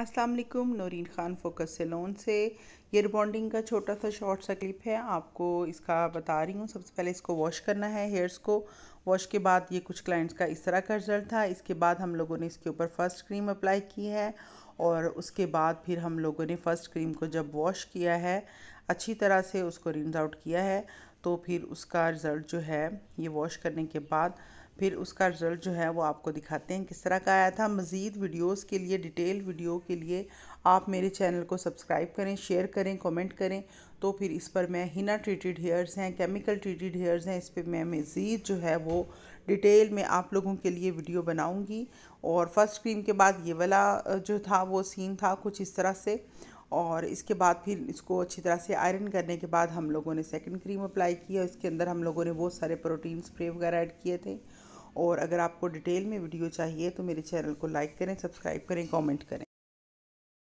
अस्सलाम वालेकुम Naureen Khan focus salon से ये रिबॉन्डिंग का छोटा सा शॉर्ट सा क्लिप है आपको इसका बता रही हूँ सबसे पहले इसको वॉश करना है हेयर्स को वॉश के बाद ये कुछ क्लाइंट्स का इस तरह का रिजल्ट था इसके बाद हम लोगों ने इसके ऊपर फर्स्ट क्रीम अप्लाई की है और उसके बाद फिर हम लोगों ने फ़र्स्ट क्रीम को जब वॉश किया है अच्छी तरह से उसको रिंस आउट किया है तो फिर उसका रिज़ल्ट जो है ये वॉश करने के बाद फिर उसका रिज़ल्ट जो है वो आपको दिखाते हैं किस तरह का आया था मज़ीद वीडियोस के लिए डिटेल वीडियो के लिए आप मेरे चैनल को सब्सक्राइब करें शेयर करें कमेंट करें तो फिर इस पर मैं हिना ट्रीटेड हेयर्स हैं केमिकल ट्रीटेड हेयर्स हैं इस पर मैं मज़ीद जो है वो डिटेल में आप लोगों के लिए वीडियो बनाऊँगी और फर्स्ट क्रीम के बाद ये वाला जो था वो सीन था कुछ इस तरह से और इसके बाद फिर इसको अच्छी तरह से आयरन करने के बाद हम लोगों ने सेकंड क्रीम अप्लाई की और इसके अंदर हम लोगों ने बहुत सारे प्रोटीन स्प्रे वगैरह ऐड किए थे और अगर आपको डिटेल में वीडियो चाहिए तो मेरे चैनल को लाइक करें सब्सक्राइब करें कॉमेंट करें